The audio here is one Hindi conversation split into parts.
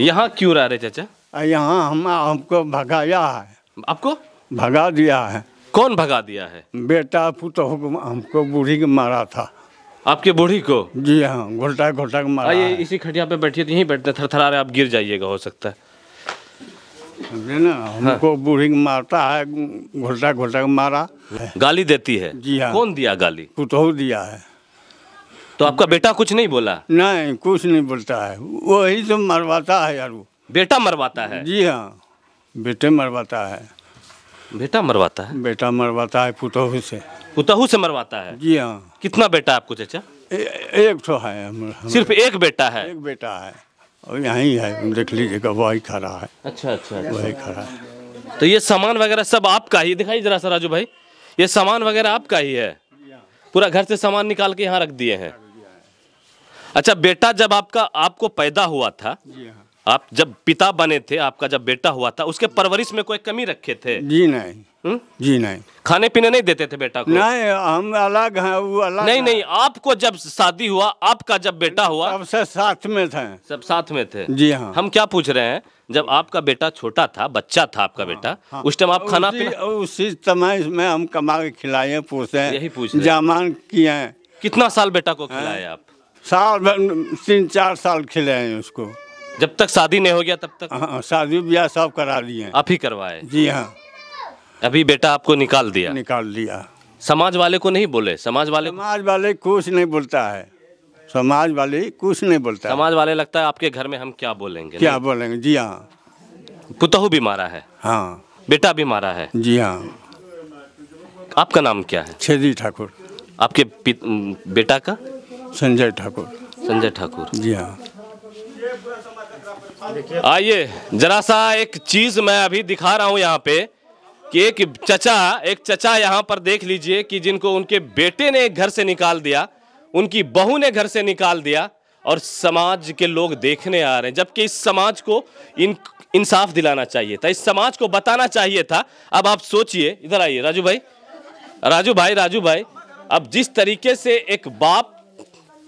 यहाँ क्यों रह रहे चाचा यहाँ हम हमको भगाया है आपको भगा दिया है कौन भगा दिया है बेटा पुतोह हमको बूढ़ी को मारा था आपके बूढ़ी को जी हाँ घोटा घोटा के मारा है। इसी खटिया पे बैठिए तो यहीं बैठते थर थर आप गिर जाइएगा हो सकता है समझे ना हाँ। हमको हाँ। बूढ़ी मारता है घोटा घोटा मारा गाली देती है जी हाँ कौन दिया गाली पुतोह दिया है तो आपका बेटा कुछ नहीं बोला नहीं कुछ नहीं बोलता है वही तो मरवाता है यार वो बेटा मरवाता है जी हाँ बेटे मरवाता है बेटा मरवाता है बेटा मरवाता है पुतहू से पुतहू से मरवाता है जी हाँ कितना बेटा आपको चाचा एक तो है सिर्फ एक बेटा है एक बेटा है और यहीं है देख लीजिएगा वही खड़ा है अच्छा, अच्छा अच्छा वही खड़ा है तो ये सामान वगैरह सब आपका ही दिखाई जरा सा राजू भाई ये सामान वगैरह आपका ही है पूरा घर से सामान निकाल के यहाँ रख दिए हैं अच्छा बेटा जब आपका आपको पैदा हुआ था हाँ। आप जब पिता बने थे आपका जब बेटा हुआ था उसके परवरिश में कोई कमी रखे थे जी नहीं हुँ? जी नहीं खाने पीने नहीं देते थे बेटा को नहीं हम अलग हैं वो अलग नहीं नहीं आपको जब शादी हुआ आपका जब बेटा हुआ सबसे साथ में थे सब साथ में थे जी हाँ हम क्या पूछ रहे हैं जब आपका बेटा छोटा था बच्चा था आपका हाँ, बेटा हाँ, उस टाइम आप खाना पीना उसी समय में हम कमा के खिलाए पोसे यही पूछ जामान किए कितना साल बेटा को खिलाए आप साल भर तीन चार साल खिले हैं उसको जब तक शादी नहीं हो गया तब तक हाँ शादी ब्याह सब करा लिए आप ही करवाए जी हाँ अभी बेटा आपको निकाल दिया निकाल दिया समाज वाले को नहीं बोले समाज वाले समाज वाले कुछ नहीं बोलता है समाज वाले कुछ नहीं बोलता समाज वाले लगता है आपके घर में हम क्या बोलेंगे क्या नहीं? बोलेंगे जी हाँ पुतहू भी मारा है हाँ बेटा भी मारा है जी हाँ आपका नाम क्या है छेदी ठाकुर आपके बेटा का संजय ठाकुर संजय ठाकुर जी हाँ आइए जरा सा एक चीज मैं अभी दिखा रहा हूँ यहाँ पे कि एक चचा एक चचा यहाँ पर देख लीजिए कि जिनको उनके बेटे ने घर से निकाल दिया उनकी बहू ने घर से निकाल दिया और समाज के लोग देखने आ रहे हैं जबकि इस समाज को इन इंसाफ दिलाना चाहिए था इस समाज को बताना चाहिए था अब आप सोचिए इधर आइए राजू भाई राजू भाई राजू भाई अब जिस तरीके से एक बाप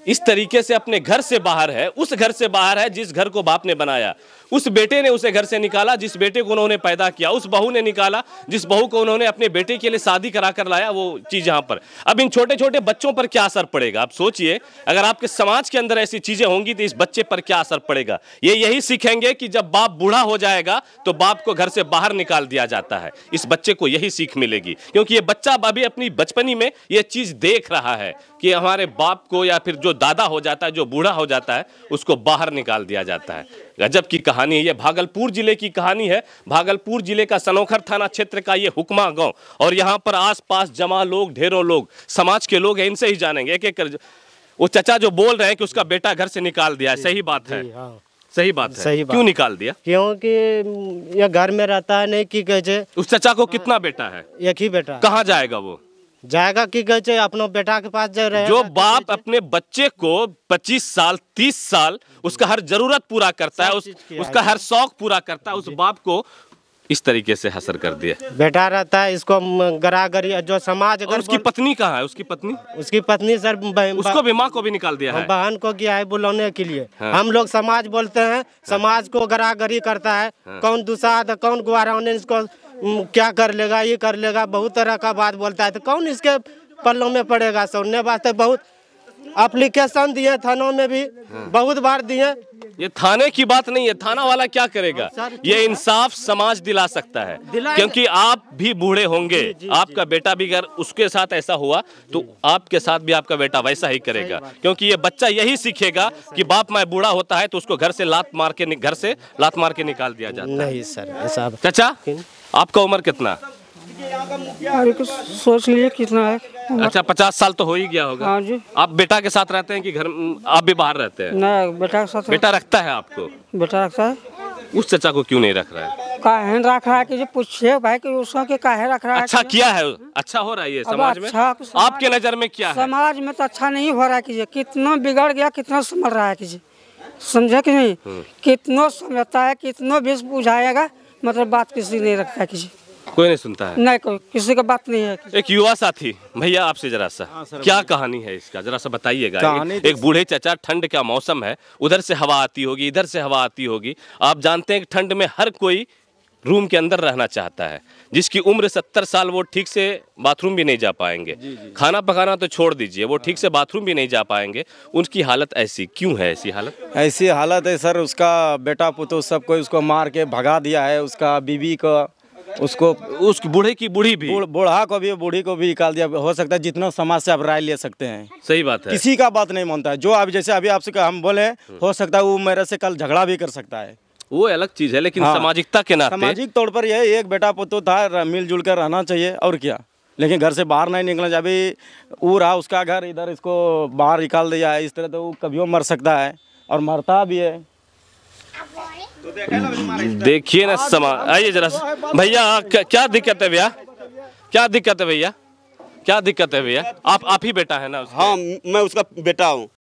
इस तरीके से अपने घर से बाहर है उस घर से बाहर है जिस घर को बाप ने बनाया उस बेटे ने उसे घर से निकाला जिस बेटे को उन्होंने पैदा किया उस बहू ने निकाला जिस बहू को उन्होंने अपने बेटे के लिए शादी करा कर लाया वो चीज़ यहाँ पर अब इन छोटे छोटे बच्चों पर क्या असर पड़ेगा आप सोचिए अगर आपके समाज के अंदर ऐसी चीज़ें होंगी तो इस बच्चे पर क्या असर पड़ेगा ये यही सीखेंगे कि जब बाप बूढ़ा हो जाएगा तो बाप को घर से बाहर निकाल दिया जाता है इस बच्चे को यही सीख मिलेगी क्योंकि ये बच्चा अभी अपनी बचपनी में ये चीज़ देख रहा है कि हमारे बाप को या फिर जो जो दादा हो जाता है जो बूढ़ा हो जाता है उसको बाहर निकाल दिया जाता है गजब की कहानी है ये भागलपुर जिले की कहानी है भागलपुर जिले का सनोखर थाना क्षेत्र का ये हुक्मा गांव और यहाँ पर आसपास जमा लोग ढेरों लोग समाज के लोग हैं इनसे ही जानेंगे एक एक कर वो चचा जो बोल रहे हैं कि उसका बेटा घर से निकाल दिया है सही बात है हाँ। सही बात है सही बात। क्यों निकाल दिया क्योंकि ये घर में रहता है नहीं की कैसे उस चचा को कितना बेटा है एक ही बेटा कहाँ जाएगा वो जाएगा की गए चे अपना बेटा के पास जा रहे जो बाप अपने बच्चे को 25 साल 30 साल उसका हर जरूरत पूरा करता है उस, उसका हर शौक पूरा करता है उस बाप को इस तरीके से हसर कर दिया बेटा रहता है इसको गरागरी जो समाज अगर उसकी पत्नी कहाँ है उसकी पत्नी उसकी पत्नी सर उसको भी माँ को भी निकाल दिया हाँ, है बहन को किया है बुलाने के लिए हाँ। हम लोग समाज बोलते हैं हाँ। समाज को गरागरी करता है कौन दुसाद कौन गुआरा इसको क्या कर लेगा ये कर लेगा बहुत तरह का बात बोलता है तो कौन इसके पल्लों में पड़ेगा सुनने वास्ते बहुत अप्लीकेशन दिए थानों में भी बहुत बार दिए ये थाने की बात नहीं है थाना वाला क्या करेगा हाँ, ये इंसाफ समाज दिला सकता है क्योंकि आप भी बूढ़े होंगे जी, जी, आपका बेटा भी अगर उसके साथ ऐसा हुआ तो आपके साथ भी आपका बेटा वैसा ही करेगा क्योंकि ये बच्चा यही सीखेगा कि बाप मैं बूढ़ा होता है तो उसको घर से लात मार के घर से लात मार के निकाल दिया जाता नहीं सर ऐसा चाचा आपका उम्र कितना अरे सोच लीजिए कितना है अच्छा पचास साल तो हो ही गया होगा हाँ जी आप बेटा के साथ रहते हैं कि घर आप भी बाहर रहते हैं ना बेटा के साथ बेटा रखता है आपको बेटा रखता है उस चचा को क्यों नहीं रख रहा है काहे रख रहा है कि जो पूछे भाई कि उसका के काहे रख रहा है अच्छा किया है अच्छा हो रहा है ये समाज में अच्छा, आपके नज़र में क्या समाज है? में तो अच्छा नहीं हो रहा है कीजिए कितना बिगड़ गया कितना संभल रहा है कीजिए समझे कि नहीं हम्म। कितनो समझता है कितनो भी बुझाएगा मतलब बात किसी नहीं रखता है किसी कोई नहीं सुनता है नहीं कोई किसी का बात नहीं है एक युवा साथी भैया आपसे जरा सा हाँ, क्या कहानी है इसका जरा सा बताइएगा एक, एक तो- बूढ़े चाचा ठंड का मौसम है उधर से हवा आती होगी इधर से हवा आती होगी आप जानते हैं ठंड में हर कोई रूम के अंदर रहना चाहता है जिसकी उम्र सत्तर साल वो ठीक से बाथरूम भी नहीं जा पाएंगे जी, जी। खाना पकाना तो छोड़ दीजिए वो ठीक से बाथरूम भी नहीं जा पाएंगे उनकी हालत ऐसी क्यों है ऐसी हालत ऐसी हालत है सर उसका बेटा पुतो सब कोई उसको मार के भगा दिया है उसका बीवी को उसको उस बूढ़े की बूढ़ी भी बूढ़ा को भी बूढ़ी को भी निकाल दिया हो सकता है जितना समाज से आप राय ले सकते हैं सही बात है किसी का बात नहीं मानता है जो आप जैसे अभी आपसे हम बोले हम्म। हो सकता है वो मेरे से कल झगड़ा भी कर सकता है वो अलग चीज है लेकिन हाँ, सामाजिकता के नाते सामाजिक तौर पर यह एक बेटा पोतो था मिलजुल कर रहना चाहिए और क्या लेकिन घर से बाहर नहीं निकलना चाहिए वो रहा उसका घर इधर इसको बाहर निकाल दिया है इस तरह तो वो कभी मर सकता है और मरता भी है देखिए ना समा आइए जरा भैया क्या दिक्कत है भैया क्या दिक्कत है भैया क्या दिक्कत है भैया आप आप ही बेटा है ना हाँ मैं उसका बेटा हूँ